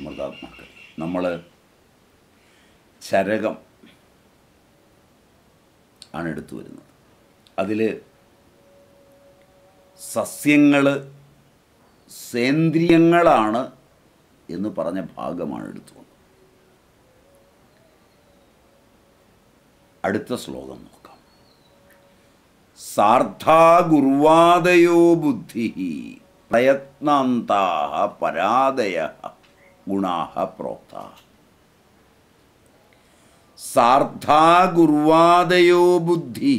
അമൃതാത്മാക്കൾ നമ്മൾ ചരകം ആണ് എടുത്തു വരുന്നത് അതിൽ സസ്യങ്ങൾ സേന്ദ്രിയങ്ങളാണ് എന്ന് പറഞ്ഞ ഭാഗമാണ് എടുത്തു വന്നത് അടുത്ത ശ്ലോകം നോക്കാം സാർധാ ഗുർവാദയോ ബുദ്ധി പ്രയത്നാന്താ പരാതയ ഗുണാഹ പ്രോക്ത സാർദ്ധാ ഗുർവാദയോ ബുദ്ധി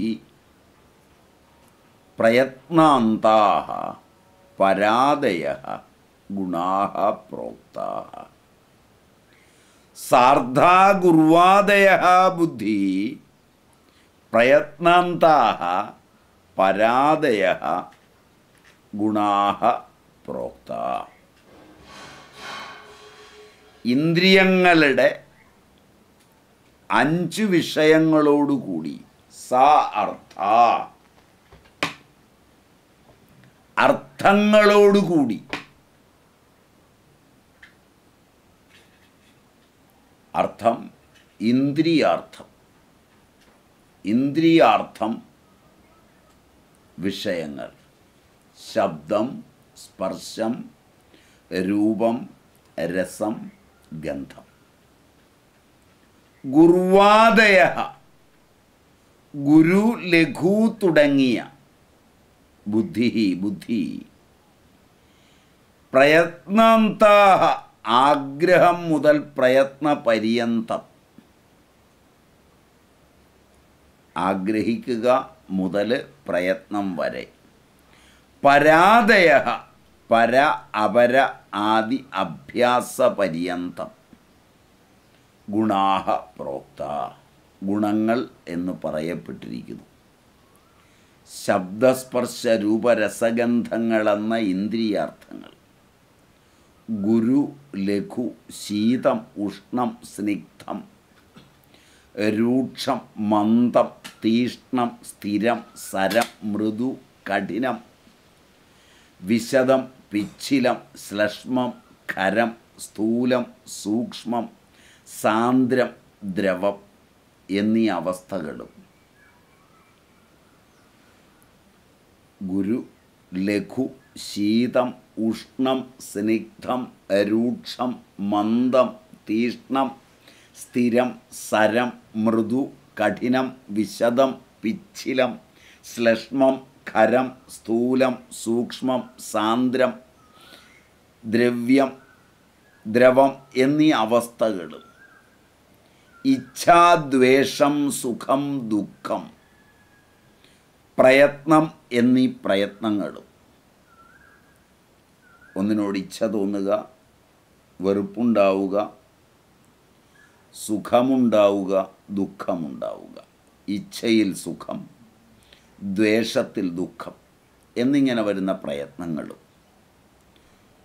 പ്രയത്നാന്താ പരാദയ ഗുണാഹ പ്രോക്ത സാർദ്ധാ ഗുർവാദയ ബുദ്ധി പ്രയത്നാന്താ പരാദയ ഗുണാഹ പ്രോക്ത ഇന്ദ്രിയങ്ങളുടെ അഞ്ച് വിഷയങ്ങളോടുകൂടി സ അർത്ഥ അർത്ഥങ്ങളോടുകൂടി അർത്ഥം ഇന്ദ്രിയാർത്ഥം ഇന്ദ്രിയാർത്ഥം വിഷയങ്ങൾ ശബ്ദം സ്പർശം രൂപം രസം ഗന്ധം ഗുർവാദയ ഗുരു ലഘു തുടങ്ങിയ ബുദ്ധി ബുദ്ധി പ്രയത്നാന്താഹ ആഗ്രഹം മുതൽ പ്രയത്ന പര്യന്തം ആഗ്രഹിക്കുക മുതൽ പ്രയത്നം വരെ പരാതയ പര അപര ആദി പര്യന്തം ഗുണാഹ പ്രോക്ത ഗുണങ്ങൾ എന്ന് പറയപ്പെട്ടിരിക്കുന്നു ശബ്ദസ്പർശ രൂപരസഗന്ധങ്ങളെന്ന ഇന്ദ്രിയാർത്ഥങ്ങൾ ഗുരു ലഘു ശീതം ഉഷ്ണം സ്നിഗ്ധം രൂക്ഷം മന്ദം തീഷ്ണം സ്ഥിരം സരം മൃദു കഠിനം വിശദം പിച്ചിലം ശ്ലഷ്മം ഖരം സ്ഥൂലം സൂക്ഷ്മം സാന്ദ്രം ദ്രവം എന്നീ അവസ്ഥകളും ഗുരു ലഘു ശീതം ഉഷ്ണം സ്നിഗ്ധം രൂക്ഷം മന്ദം തീഷ്ണം സ്ഥിരം സരം മൃദു കഠിനം വിശദം പിച്ചിലം ശ്ലഷ്മം ഖരം സ്ഥൂലം സൂക്ഷ്മം സാന്ദ്രം ദ്രവ്യം ദ്രവം എന്നീ അവസ്ഥകൾ ഇച്ഛാദ്വേഷം സുഖം ദുഃഖം പ്രയത്നം എന്നീ പ്രയത്നങ്ങളും ഒന്നിനോട് ഇച്ഛ തോന്നുക വെറുപ്പുണ്ടാവുക സുഖമുണ്ടാവുക ദുഃഖമുണ്ടാവുക ഇച്ഛയിൽ സുഖം ദ്വേഷത്തിൽ ദുഃഖം എന്നിങ്ങനെ വരുന്ന പ്രയത്നങ്ങളും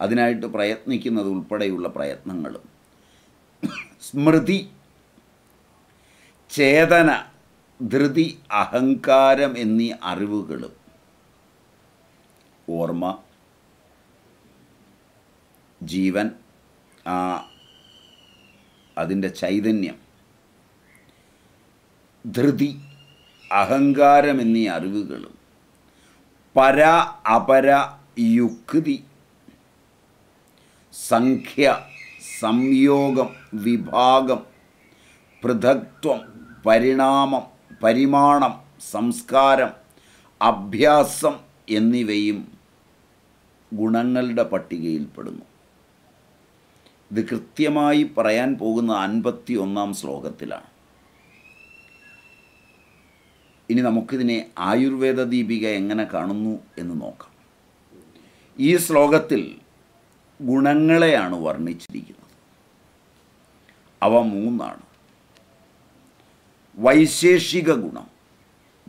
അതിനായിട്ട് പ്രയത്നിക്കുന്നത് ഉൾപ്പെടെയുള്ള പ്രയത്നങ്ങളും സ്മൃതി ചേതന ധൃതി അഹങ്കാരം എന്നീ അറിവുകളും ഓർമ്മ ജീവൻ ആ അതിൻ്റെ ചൈതന്യം ധൃതി അഹങ്കാരം എന്നീ അറിവുകളും പര അപര യുക്തി സംഖ്യ സംയോഗം വിഭാഗം പൃഥക്വം പരിണാമം പരിമാണം സംസ്കാരം അഭ്യാസം എന്നിവയും ഗുണങ്ങളുടെ പട്ടികയിൽപ്പെടുന്നു ഇത് കൃത്യമായി പറയാൻ പോകുന്ന അൻപത്തി ഒന്നാം ശ്ലോകത്തിലാണ് ഇനി നമുക്കിതിനെ ആയുർവേദ ദീപിക എങ്ങനെ കാണുന്നു എന്ന് നോക്കാം ഈ ശ്ലോകത്തിൽ ഗുണങ്ങളെയാണ് വർണ്ണിച്ചിരിക്കുന്നത് അവ മൂന്നാണ് വൈശേഷിക ഗുണം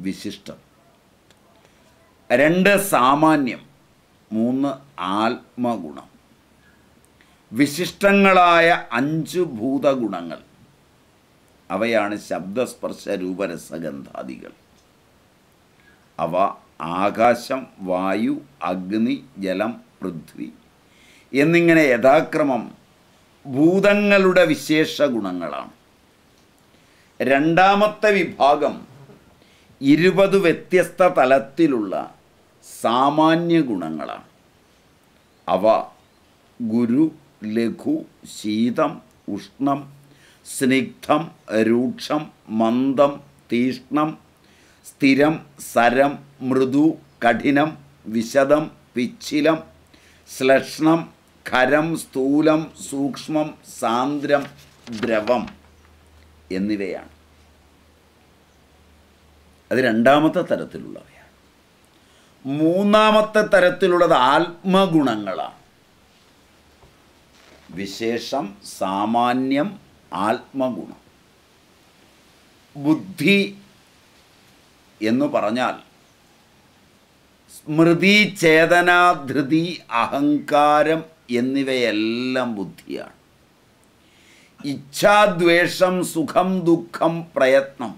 വിശിഷ്ടം രണ്ട് സാമാന്യം മൂന്ന് ആത്മഗുണം വിശിഷ്ടങ്ങളായ അഞ്ച് ഭൂതഗുണങ്ങൾ അവയാണ് ശബ്ദസ്പർശ രൂപരസഗന്ധാദികൾ അവ ആകാശം വായു അഗ്നി ജലം പൃഥ്വി എന്നിങ്ങനെ യഥാക്രമം ഭൂതങ്ങളുടെ വിശേഷ ഗുണങ്ങളാണ് രണ്ടാമത്തെ വിഭാഗം ഇരുപത് വ്യത്യസ്ത തലത്തിലുള്ള സാമാന്യ ഗുണങ്ങളാണ് അവ ഗുരു ലഘു ശീതം ഉഷ്ണം സ്നിഗ്ധം രൂക്ഷം മന്ദം തീഷ്ണം സ്ഥിരം സരം മൃദു കഠിനം വിശദം പിച്ചിലം ശ്ലക്ഷണം ഖരം സ്ഥൂലം സൂക്ഷ്മം സാന്ദ്രം ദ്രവം എന്നിവയാണ് അത് രണ്ടാമത്തെ തരത്തിലുള്ളവയാണ് മൂന്നാമത്തെ തരത്തിലുള്ളത് ആത്മഗുണങ്ങളാണ് വിശേഷം സാമാന്യം ആത്മഗുണം ബുദ്ധി എന്ന് പറഞ്ഞാൽ സ്മൃതി ചേതന ധൃതി അഹങ്കാരം എന്നിവയെല്ലാം ബുദ്ധിയാണ് ഇച്ഛാദ്വേഷം സുഖം ദുഃഖം പ്രയത്നം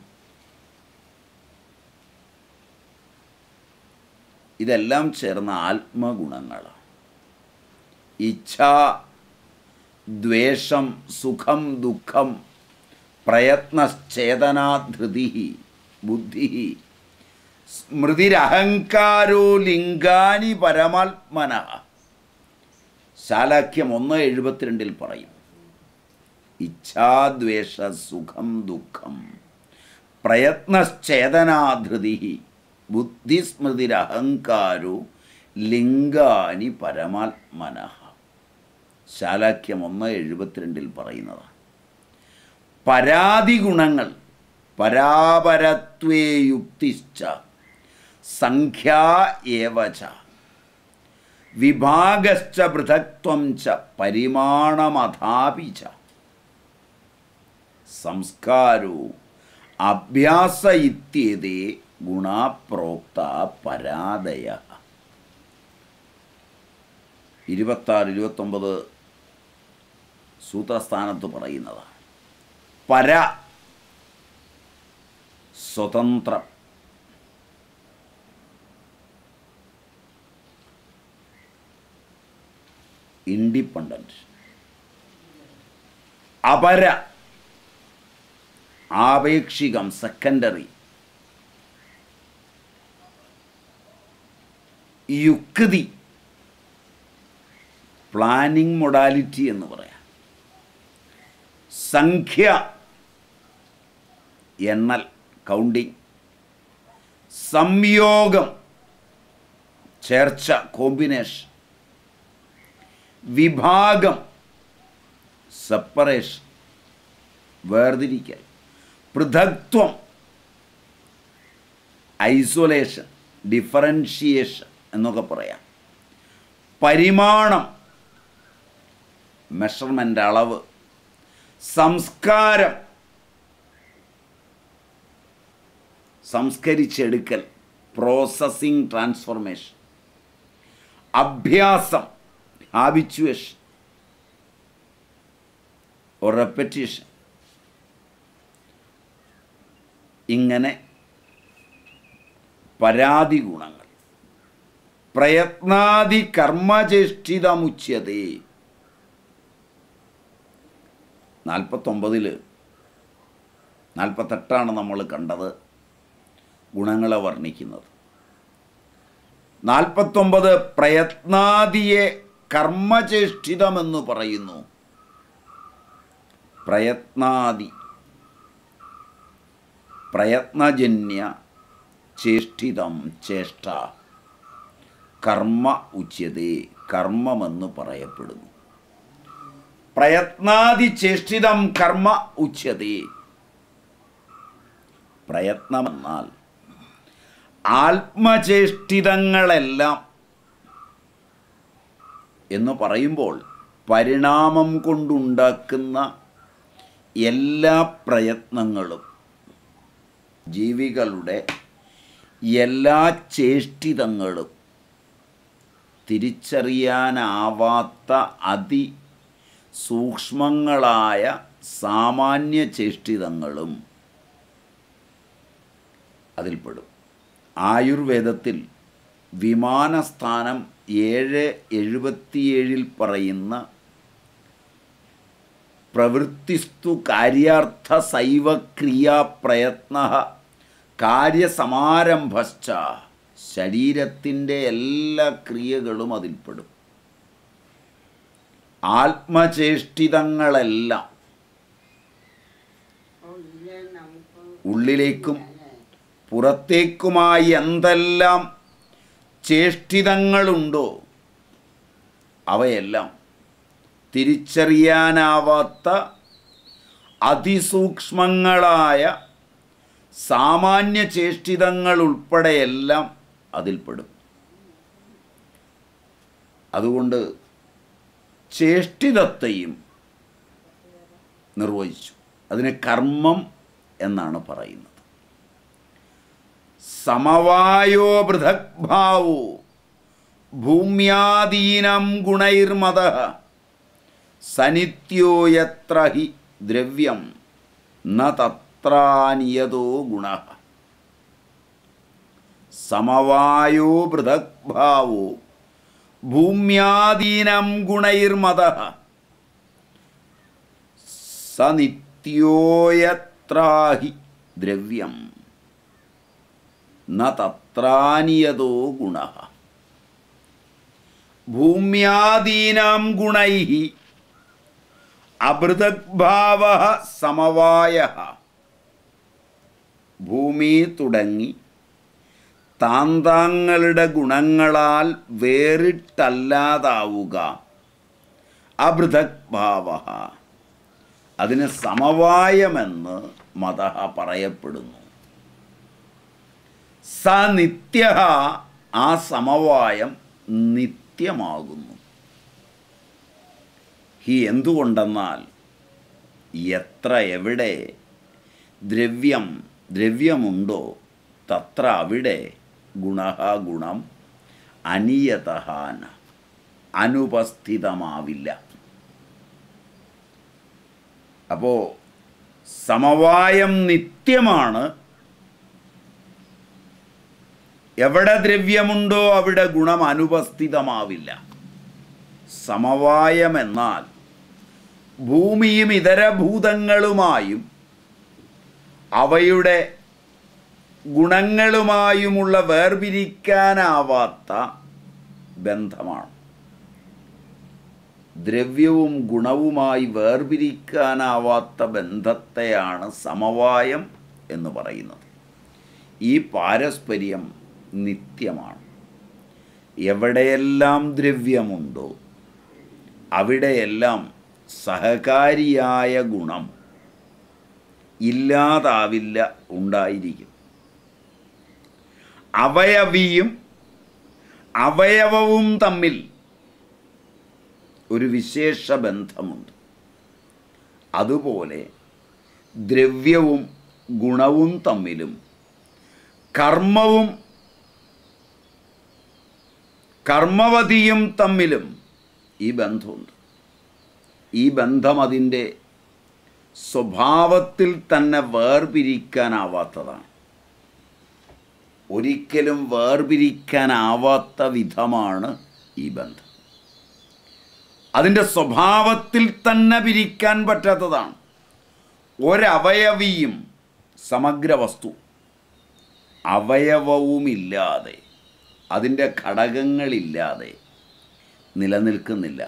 ഇതെല്ലാം ചേർന്ന ആത്മഗുണങ്ങളാണ് ഇച്ഛ ദ്വേഷം സുഖം ദുഃഖം പ്രയത്നശ്ചേതനാധൃതി ബുദ്ധി സ്മൃതിരഹങ്കാരോ ലിംഗാനി പരമാത്മന ശാലാഖ്യം ഒന്ന് എഴുപത്തിരണ്ടിൽ പറയും ഇച്ഛാദ്വേഷ സുഖം ദുഃഖം പ്രയത്നശ്ചേതനാധൃതി ബുദ്ധിസ്മൃതിരഹങ്കാരോ ലിംഗാനി പരമാത്മന ശാലാഖ്യം ഒന്ന് എഴുപത്തിരണ്ടിൽ പറയുന്നതാണ് പരാതി ഗുണങ്ങൾ പരാപരത്വേ യുക്തിശ്ച സംഖ്യാ ഏവച വിഭാഗശ്ച പൃഥക്വം ച പരിമാണമഥാപി ച സംസ്കാരോ അഭ്യാസ ഇത്യതേ ഗുണപ്രോക്ത പരാതയ ഇരുപത്താറ് ഇരുപത്തൊമ്പത് സൂത്രസ്ഥാനത്ത് പറയുന്നതാണ് പര സ്വതന്ത്രം ഇൻഡിപെൻഡൻറ്റ് അപര ആപേക്ഷികം സെക്കൻഡറി യുക്തി പ്ലാനിങ് മൊഡാലിറ്റി എന്ന് പറയാം സംഖ്യ എണ്ണൽ കൗണ്ടിങ് സംയോഗം ചേർച്ച കോമ്പിനേഷൻ വിഭാഗം സെപ്പറേഷൻ വേർതിരിക്കൽ പൃഥക്ത്വം ഐസൊലേഷൻ ഡിഫറൻഷിയേഷൻ എന്നൊക്കെ പറയാം പരിമാണം മെഷർമെൻ്റ് അളവ് സംസ്കാരം സംസ്കരിച്ചെടുക്കൽ പ്രോസസ്സിംഗ് ട്രാൻസ്ഫോർമേഷൻ അഭ്യാസം habituation ഓർ റെപ്പറ്റീഷൻ ഇങ്ങനെ പരാതി ഗുണങ്ങൾ പ്രയത്നാദി കർമ്മചേഷ്ടിതമുച്ചത് നാൽപ്പത്തൊമ്പതിൽ നാൽപ്പത്തെട്ടാണ് നമ്മൾ കണ്ടത് ഗുണങ്ങളെ വർണ്ണിക്കുന്നത് നാൽപ്പത്തൊമ്പത് പ്രയത്നാദിയെ കർമ്മചേഷ്ടിതമെന്ന് പറയുന്നു പ്രയത്നാദി പ്രയത്നജന്യ ചേഷ്ടിതം ചേഷ്ട കർമ്മ ഉച്യതേ കർമ്മമെന്ന് പറയപ്പെടുന്നു പ്രയത്നാദി ചേഷ്ടിതം കർമ്മ ഉച്യതേ പ്രയത്നമെന്നാൽ ആത്മചേഷ്ടിതങ്ങളെല്ലാം എന്ന് പറയുമ്പോൾ പരിണാമം കൊണ്ടുണ്ടാക്കുന്ന എല്ലാ പ്രയത്നങ്ങളും ജീവികളുടെ എല്ലാ ചേഷ്ടിതങ്ങളും തിരിച്ചറിയാനാവാത്ത അതി സൂക്ഷ്മങ്ങളായ സാമാന്യ ചേഷ്ടിതങ്ങളും അതിൽപ്പെടും ആയുർവേദത്തിൽ വിമാനസ്ഥാനം ഏഴ് എഴുപത്തിയേഴിൽ പറയുന്ന പ്രവൃത്തിസ്തു കാര്യാർത്ഥ സൈവ ക്രിയാ കാര്യസമാരംഭശ്ച ശരീരത്തിൻ്റെ എല്ലാ ക്രിയകളും അതിൽപ്പെടും ആത്മചേഷ്ടിതങ്ങളെല്ലാം ഉള്ളിലേക്കും പുറത്തേക്കുമായി എന്തെല്ലാം ചേഷ്ടിതങ്ങളുണ്ടോ അവയെല്ലാം തിരിച്ചറിയാനാവാത്ത അതിസൂക്ഷ്മങ്ങളായ സാമാന്യ ചേഷ്ടിതങ്ങളുൾപ്പെടെയെല്ലാം അതിൽപ്പെടും അതുകൊണ്ട് ചേഷ്ടിതത്തെയും നിർവഹിച്ചു അതിനെ കർമ്മം എന്നാണ് പറയുന്നത് സമവായോ ഭാവോ ഭൂമ്യാദീനം ഗുണൈർമത സനിത്യോ യത്ര ഹി ദ്രവ്യം ന തത്രാനിയതോ ഗുണ സമവായോ ഭാവോ ഭൂമ്യാദീനം ഗുണൈർമത സനിത്യോയത്രാഹി ദ്രവ്യം നത്രാനിയതോ ഗുണ ഭൂമ്യാദീനാം ഗുണൈ അപൃതഭാവ സമവായ ഭൂമി തുടങ്ങി താന്താങ്ങളുടെ ഗുണങ്ങളാൽ വേറിട്ടല്ലാതാവുക അപൃതഭാവ അതിന് സമവായമെന്ന് മത പറയപ്പെടുന്നു സ നിത്യ ആ സമവായം നിത്യമാകുന്നു ഹി എന്തുകൊണ്ടെന്നാൽ എത്ര എവിടെ ദ്രവ്യം ദ്രവ്യമുണ്ടോ തത്ര അവിടെ ഗുണ ഗുണം അനിയതഹാന അനുപസ്ഥിതമാവില്ല അപ്പോൾ സമവായം നിത്യമാണ് എവിടെ ദ്രവ്യമുണ്ടോ അവിടെ ഗുണം അനുപസ്ഥിതമാവില്ല സമവായമെന്നാൽ ഭൂമിയും ഇതര ഭൂതങ്ങളുമായും അവയുടെ ഗുണങ്ങളുമായുമുള്ള വേർപിരിക്കാനാവാത്ത ബന്ധമാണ് ദ്രവ്യവും ഗുണവുമായി വേർപിരിക്കാനാവാത്ത ബന്ധത്തെയാണ് സമവായം എന്ന് പറയുന്നത് ഈ പാരസ്പര്യം നിത്യമാണ് എവിടെയെല്ലാം ദ്രവ്യമുണ്ടോ അവിടെയെല്ലാം സഹകാരിയായ ഗുണം ഇല്ലാതാവില്ല ഉണ്ടായിരിക്കും അവയവിയും അവയവവും തമ്മിൽ ഒരു വിശേഷ ബന്ധമുണ്ട് അതുപോലെ ദ്രവ്യവും ഗുണവും തമ്മിലും കർമ്മവും കർമ്മവതിയും തമ്മിലും ഈ ബന്ധമുണ്ട് ഈ ബന്ധം അതിൻ്റെ സ്വഭാവത്തിൽ തന്നെ വേർപിരിക്കാനാവാത്തതാണ് ഒരിക്കലും വേർപിരിക്കാനാവാത്ത വിധമാണ് ഈ ബന്ധം അതിൻ്റെ സ്വഭാവത്തിൽ തന്നെ പിരിക്കാൻ പറ്റാത്തതാണ് ഒരവയവിയും സമഗ്ര വസ്തു അവയവവുമില്ലാതെ അതിൻ്റെ ഘടകങ്ങളില്ലാതെ നിലനിൽക്കുന്നില്ല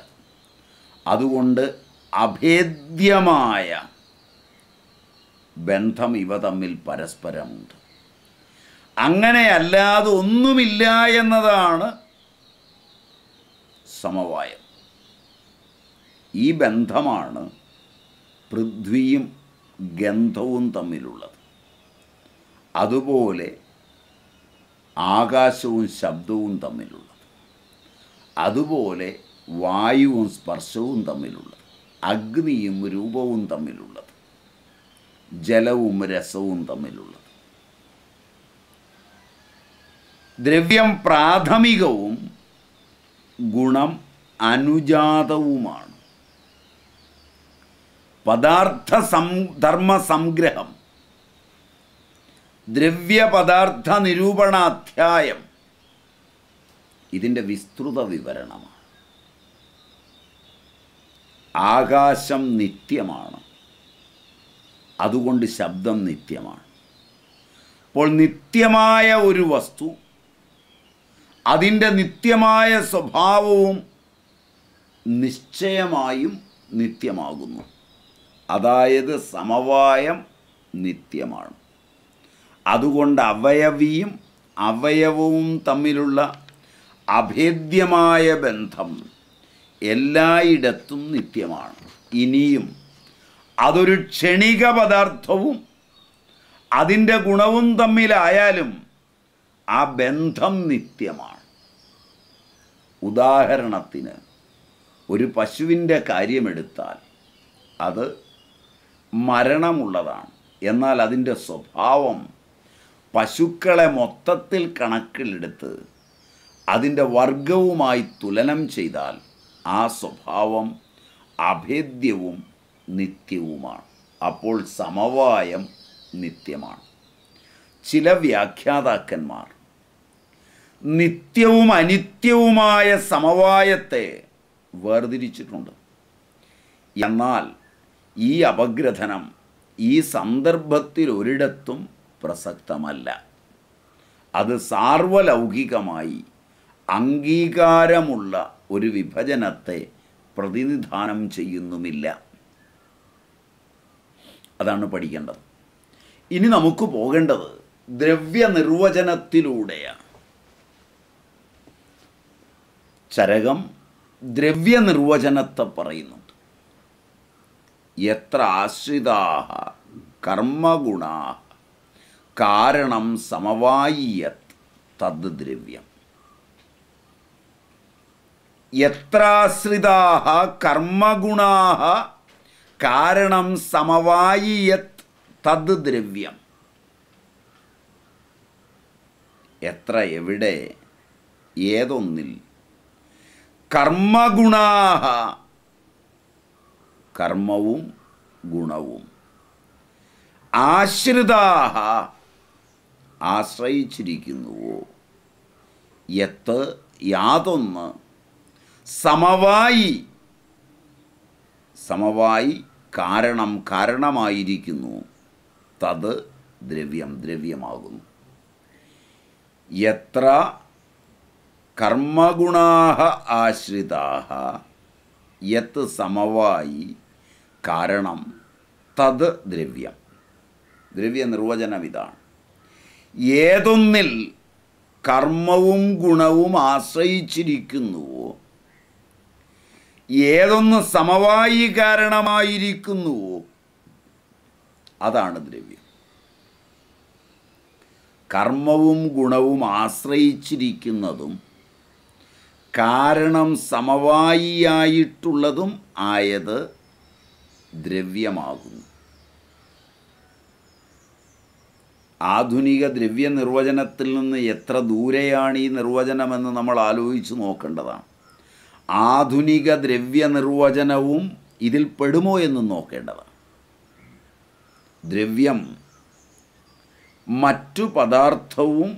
അതുകൊണ്ട് അഭേദ്യമായ ബന്ധം ഇവ തമ്മിൽ പരസ്പരമുണ്ട് അങ്ങനെയല്ലാതെ ഒന്നുമില്ല എന്നതാണ് സമവായം ഈ ബന്ധമാണ് പൃഥ്വിയും ഗന്ധവും തമ്മിലുള്ളത് അതുപോലെ ആകാശവും ശബ്ദവും തമ്മിലുള്ളത് അതുപോലെ വായുവും സ്പർശവും തമ്മിലുള്ളത് അഗ്നിയും രൂപവും തമ്മിലുള്ളത് ജലവും രസവും തമ്മിലുള്ളത് ദ്രവ്യം പ്രാഥമികവും ഗുണം അനുജാതവുമാണ് പദാർത്ഥ സം ധർമ്മ സംഗ്രഹം ദ്രവ്യപദാർത്ഥ നിരൂപണാധ്യായം ഇതിൻ്റെ വിസ്തൃത വിവരണമാണ് ആകാശം നിത്യമാണ് അതുകൊണ്ട് ശബ്ദം നിത്യമാണ് അപ്പോൾ നിത്യമായ ഒരു വസ്തു അതിൻ്റെ നിത്യമായ സ്വഭാവവും നിശ്ചയമായും നിത്യമാകുന്നു അതായത് സമവായം നിത്യമാണ് അതുകൊണ്ട് അവയവിയും അവയവവും തമ്മിലുള്ള അഭേദ്യമായ ബന്ധം എല്ലായിടത്തും നിത്യമാണ് ഇനിയും അതൊരു ക്ഷണിക പദാർത്ഥവും അതിൻ്റെ ഗുണവും തമ്മിലായാലും ആ ബന്ധം നിത്യമാണ് ഉദാഹരണത്തിന് ഒരു പശുവിൻ്റെ കാര്യമെടുത്താൽ അത് മരണമുള്ളതാണ് എന്നാൽ അതിൻ്റെ സ്വഭാവം പശുക്കളെ മൊത്തത്തിൽ കണക്കിലെടുത്ത് അതിൻ്റെ വർഗവുമായി തുലനം ചെയ്താൽ ആ സ്വഭാവം അഭേദ്യവും നിത്യവുമാണ് അപ്പോൾ സമവായം നിത്യമാണ് ചില വ്യാഖ്യാതാക്കന്മാർ നിത്യവും അനിത്യവുമായ സമവായത്തെ വേർതിരിച്ചിട്ടുണ്ട് എന്നാൽ ഈ അപഗ്രഥനം ഈ സന്ദർഭത്തിൽ ഒരിടത്തും പ്രസക്തമല്ല അത് സാർവലൗകികമായി അംഗീകാരമുള്ള ഒരു വിഭജനത്തെ പ്രതിനിധാനം ചെയ്യുന്നുമില്ല അതാണ് പഠിക്കേണ്ടത് ഇനി നമുക്ക് പോകേണ്ടത് ദ്രവ്യ നിർവചനത്തിലൂടെയാണ് ചരകം ദ്രവ്യ നിർവചനത്തെ പറയുന്നുണ്ട് എത്ര ആശ്രിതാഹ കർമ്മഗുണാഹ കാരണം സമവായിയത് തദ് ദ്രവ്യം എത്രാശ്രിതാ കർമ്മഗുണാഹ കാരണം സമവായിയത് തദ് ദ്രവ്യം എത്ര എവിടെ ഏതൊന്നിൽ കർമ്മഗുണാഹ കർമ്മവും ഗുണവും ആശ്രിതാ ആശ്രയിച്ചിരിക്കുന്നുവോ എത്ത് യാതൊന്ന് സമവായി സമവായി കാരണം കാരണമായിരിക്കുന്നു തത് ദ്രവ്യം ദ്രവ്യമാകുന്നു എത്ര കർമ്മഗുണാഹ ആശ്രിതാഹ യത്ത് സമവായി കാരണം തത് ദ്രവ്യം ദ്രവ്യ നിർവചനം ഇതാണ് ഏതൊന്നിൽ കർമ്മവും ഗുണവും ആശ്രയിച്ചിരിക്കുന്നുവോ ഏതൊന്ന് സമവായി കാരണമായിരിക്കുന്നുവോ അതാണ് ദ്രവ്യം കർമ്മവും ഗുണവും ആശ്രയിച്ചിരിക്കുന്നതും കാരണം സമവായിയായിട്ടുള്ളതും ആയത് ദ്രവ്യമാകുന്നു ആധുനിക ദ്രവ്യ നിർവചനത്തിൽ നിന്ന് എത്ര ദൂരെയാണ് ഈ നിർവചനമെന്ന് നമ്മൾ ആലോചിച്ച് നോക്കേണ്ടതാണ് ആധുനിക ദ്രവ്യ നിർവചനവും ഇതിൽ പെടുമോ എന്ന് നോക്കേണ്ടതാണ് ദ്രവ്യം മറ്റു പദാർത്ഥവും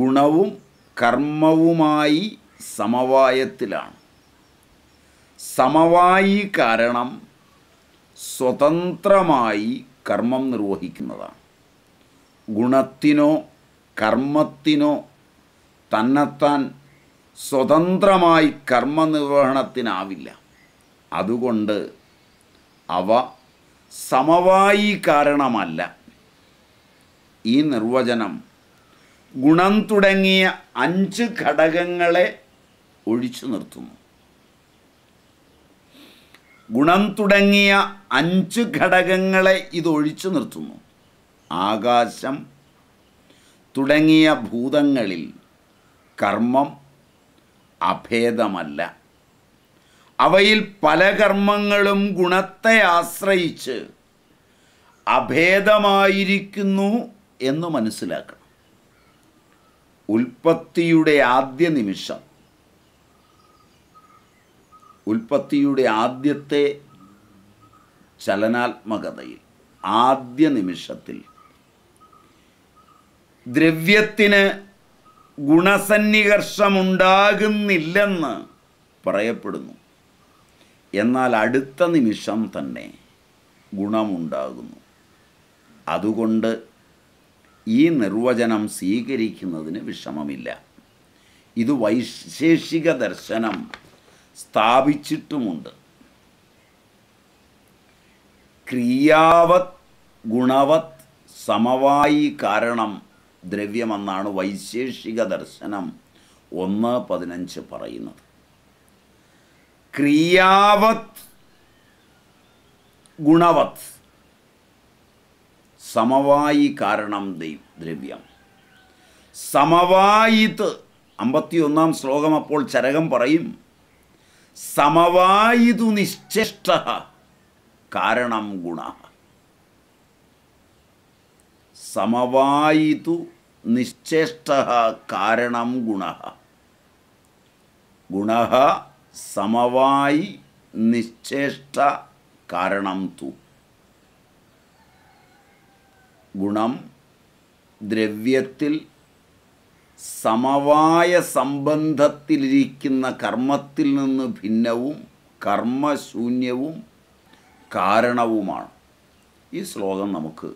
ഗുണവും കർമ്മവുമായി സമവായത്തിലാണ് സമവായി കാരണം സ്വതന്ത്രമായി കർമ്മം നിർവഹിക്കുന്നതാണ് ഗുണത്തിനോ കർമ്മത്തിനോ തന്നെത്താൻ സ്വതന്ത്രമായി കർമ്മനിർവഹണത്തിനാവില്ല അതുകൊണ്ട് അവ സമവായി കാരണമല്ല ഈ നിർവചനം ഗുണം തുടങ്ങിയ അഞ്ച് ഘടകങ്ങളെ ഒഴിച്ചു നിർത്തുന്നു ഗുണം തുടങ്ങിയ അഞ്ച് ഘടകങ്ങളെ ഇത് ഒഴിച്ചു നിർത്തുന്നു ആകാശം തുടങ്ങിയ ഭൂതങ്ങളിൽ കർമ്മം അഭേദമല്ല അവയിൽ പല കർമ്മങ്ങളും ഗുണത്തെ ആശ്രയിച്ച് അഭേദമായിരിക്കുന്നു എന്ന് മനസ്സിലാക്കണം ഉൽപ്പത്തിയുടെ ആദ്യ നിമിഷം ഉൽപ്പത്തിയുടെ ആദ്യത്തെ ചലനാത്മകതയിൽ ആദ്യ നിമിഷത്തിൽ ദ്രവ്യത്തിന് ഗുണസന്നികർഷമുണ്ടാകുന്നില്ലെന്ന് പറയപ്പെടുന്നു എന്നാൽ അടുത്ത നിമിഷം തന്നെ ഗുണമുണ്ടാകുന്നു അതുകൊണ്ട് ഈ നിർവചനം സ്വീകരിക്കുന്നതിന് വിഷമമില്ല ഇത് വൈശേഷിക ദർശനം സ്ഥാപിച്ചിട്ടുമുണ്ട് ക്രിയാവത് ഗുണവത് സമവായി കാരണം ദ്രവ്യമെന്നാണ് വൈശേഷിക ദർശനം ഒന്ന് പതിനഞ്ച് പറയുന്നത് ക്രിയാവത് ഗുണവത് സമവായി കാരണം ദ്രവ്യം സമവായിത്ത് അമ്പത്തിയൊന്നാം ശ്ലോകം അപ്പോൾ ചരകം പറയും സമവായിതു നിശ്ചേഷ്ട കാരണം ഗുണ സമവായിതു നിശ്ചേഷ്ട കാരണം ഗുണ ഗുണ സമവായി നിശ്ചേഷ്ട കാരണം തു ഗുണം ദ്രവ്യത്തിൽ സമവായ സംബന്ധത്തിലിരിക്കുന്ന കർമ്മത്തിൽ നിന്ന് ഭിന്നവും കർമ്മശൂന്യവും കാരണവുമാണ് ഈ ശ്ലോകം നമുക്ക്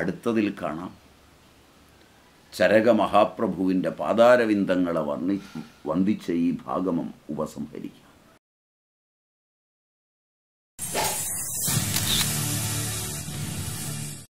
അടുത്തതിൽ കാണാം ചരക മഹാപ്രഭുവിൻ്റെ പാതാരവിന്ദങ്ങളെ വർണ്ണി വന്ദിച്ച ഈ ഭാഗമം ഉപസംഹരിക്കും